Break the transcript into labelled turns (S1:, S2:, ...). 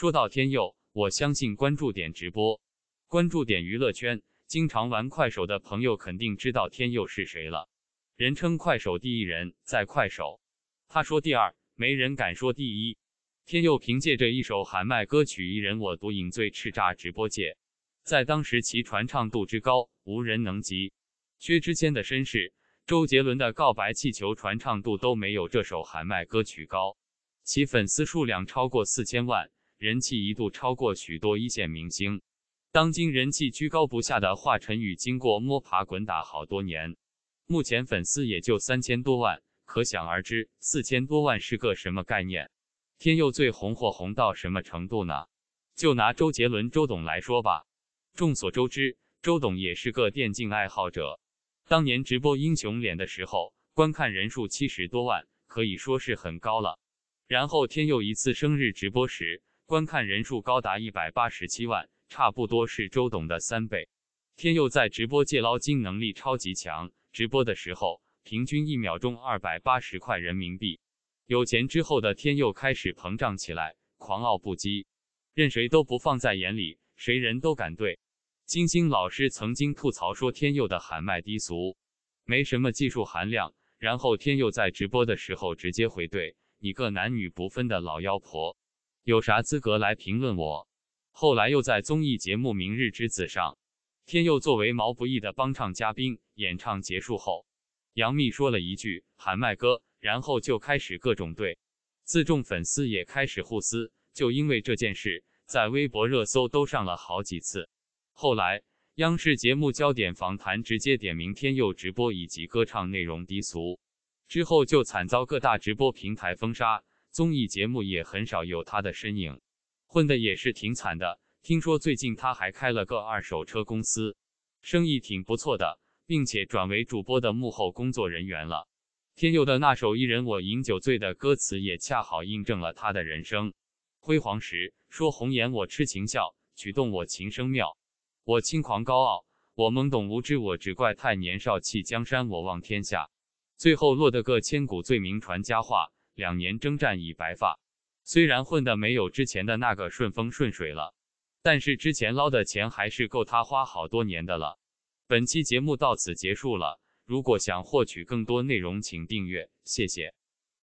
S1: 说到天佑，我相信关注点直播、关注点娱乐圈，经常玩快手的朋友肯定知道天佑是谁了。人称快手第一人，在快手，他说第二，没人敢说第一。天佑凭借着一首喊麦歌曲《一人我独饮》最叱咤直播界，在当时其传唱度之高，无人能及。薛之谦的身世，周杰伦的《告白气球》，传唱度都没有这首喊麦歌曲高，其粉丝数量超过四千万。人气一度超过许多一线明星，当今人气居高不下的华晨宇，经过摸爬滚打好多年，目前粉丝也就三千多万，可想而知四千多万是个什么概念。天佑最红火红到什么程度呢？就拿周杰伦周董来说吧，众所周知，周董也是个电竞爱好者，当年直播英雄脸的时候，观看人数七十多万，可以说是很高了。然后天佑一次生日直播时，观看人数高达一百八十七万，差不多是周董的三倍。天佑在直播借捞金能力超级强，直播的时候平均一秒钟二百八十块人民币。有钱之后的天佑开始膨胀起来，狂傲不羁，任谁都不放在眼里，谁人都敢怼。金星老师曾经吐槽说天佑的喊麦低俗，没什么技术含量。然后天佑在直播的时候直接回怼：“你个男女不分的老妖婆！”有啥资格来评论我？后来又在综艺节目《明日之子》上，天佑作为毛不易的帮唱嘉宾，演唱结束后，杨幂说了一句喊麦歌，然后就开始各种怼，自重粉丝也开始互撕，就因为这件事，在微博热搜都上了好几次。后来，央视节目《焦点访谈》直接点名天佑直播以及歌唱内容低俗，之后就惨遭各大直播平台封杀。综艺节目也很少有他的身影，混的也是挺惨的。听说最近他还开了个二手车公司，生意挺不错的，并且转为主播的幕后工作人员了。天佑的那首《一人我饮酒醉》的歌词也恰好印证了他的人生：辉煌时说红颜我痴情笑，曲动我琴声妙，我轻狂高傲，我懵懂无知，我只怪太年少气，江山我望天下，最后落得个千古罪名传佳话。两年征战已白发，虽然混的没有之前的那个顺风顺水了，但是之前捞的钱还是够他花好多年的了。本期节目到此结束了，如果想获取更多内容，请订阅，谢谢。